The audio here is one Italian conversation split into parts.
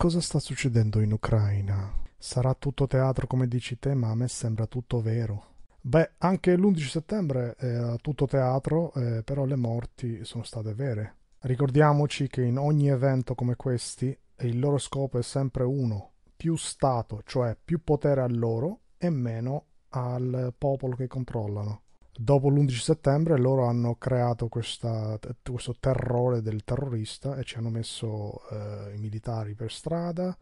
Cosa sta succedendo in Ucraina? Sarà tutto teatro come dici te, ma a me sembra tutto vero. Beh, anche l'11 settembre era eh, tutto teatro, eh, però le morti sono state vere. Ricordiamoci che in ogni evento come questi il loro scopo è sempre uno, più Stato, cioè più potere a loro e meno al popolo che controllano dopo l'11 settembre loro hanno creato questa, questo terrore del terrorista e ci hanno messo eh, i militari per strada,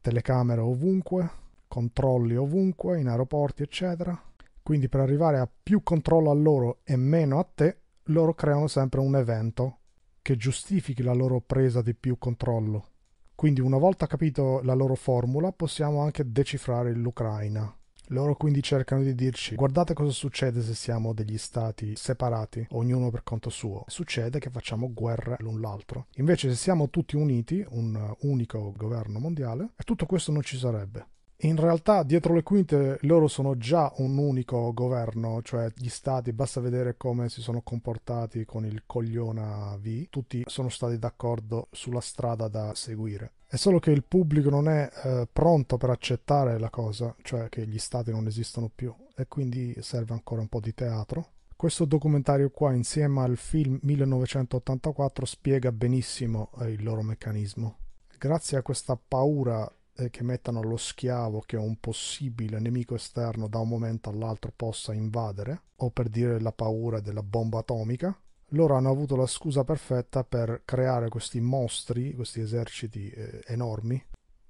telecamere ovunque, controlli ovunque, in aeroporti eccetera. Quindi per arrivare a più controllo a loro e meno a te, loro creano sempre un evento che giustifichi la loro presa di più controllo. Quindi una volta capito la loro formula possiamo anche decifrare l'Ucraina loro quindi cercano di dirci guardate cosa succede se siamo degli stati separati, ognuno per conto suo. Succede che facciamo guerra l'un l'altro. Invece se siamo tutti uniti, un unico governo mondiale, tutto questo non ci sarebbe. In realtà dietro le quinte loro sono già un unico governo, cioè gli stati, basta vedere come si sono comportati con il cogliona V, tutti sono stati d'accordo sulla strada da seguire. È solo che il pubblico non è eh, pronto per accettare la cosa, cioè che gli stati non esistono più e quindi serve ancora un po' di teatro. Questo documentario qua insieme al film 1984 spiega benissimo eh, il loro meccanismo. Grazie a questa paura eh, che mettano lo schiavo che un possibile nemico esterno da un momento all'altro possa invadere, o per dire la paura della bomba atomica, loro hanno avuto la scusa perfetta per creare questi mostri, questi eserciti eh, enormi,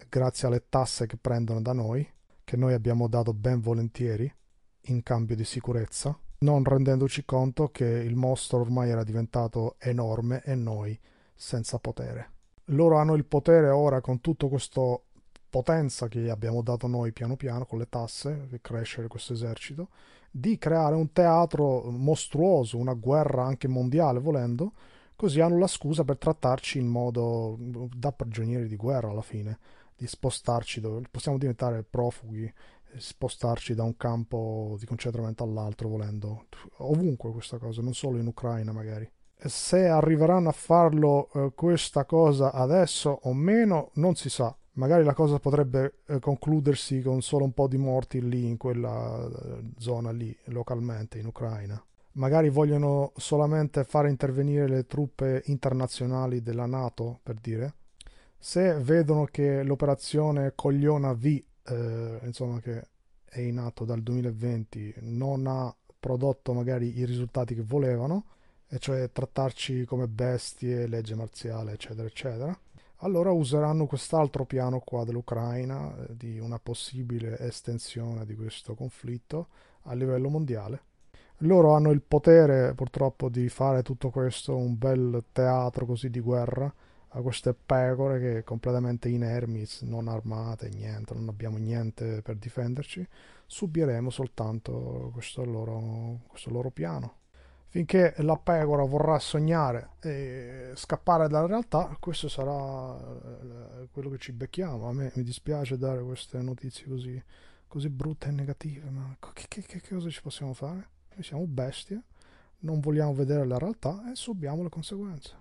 grazie alle tasse che prendono da noi, che noi abbiamo dato ben volentieri in cambio di sicurezza, non rendendoci conto che il mostro ormai era diventato enorme e noi senza potere. Loro hanno il potere ora con tutto questo potenza che abbiamo dato noi piano piano con le tasse per crescere questo esercito, di creare un teatro mostruoso, una guerra anche mondiale volendo, così hanno la scusa per trattarci in modo da prigionieri di guerra alla fine, di spostarci, dove, possiamo diventare profughi, spostarci da un campo di concentramento all'altro volendo, ovunque questa cosa, non solo in Ucraina magari se arriveranno a farlo eh, questa cosa adesso o meno non si sa magari la cosa potrebbe eh, concludersi con solo un po' di morti lì in quella eh, zona lì localmente in Ucraina. Magari vogliono solamente far intervenire le truppe internazionali della Nato, per dire. Se vedono che l'operazione Cogliona V, eh, insomma che è in atto dal 2020, non ha prodotto magari i risultati che volevano, e cioè trattarci come bestie, legge marziale, eccetera, eccetera, allora useranno quest'altro piano qua dell'Ucraina eh, di una possibile estensione di questo conflitto a livello mondiale. Loro hanno il potere purtroppo di fare tutto questo un bel teatro così di guerra a queste pecore che completamente inermi, non armate, niente, non abbiamo niente per difenderci, subiremo soltanto questo loro, questo loro piano. Finché la pecora vorrà sognare e scappare dalla realtà, questo sarà eh, quello che ci becchiamo. A me mi dispiace dare queste notizie così, così brutte e negative, ma che, che, che cosa ci possiamo fare? Noi siamo bestie, non vogliamo vedere la realtà e subiamo le conseguenze.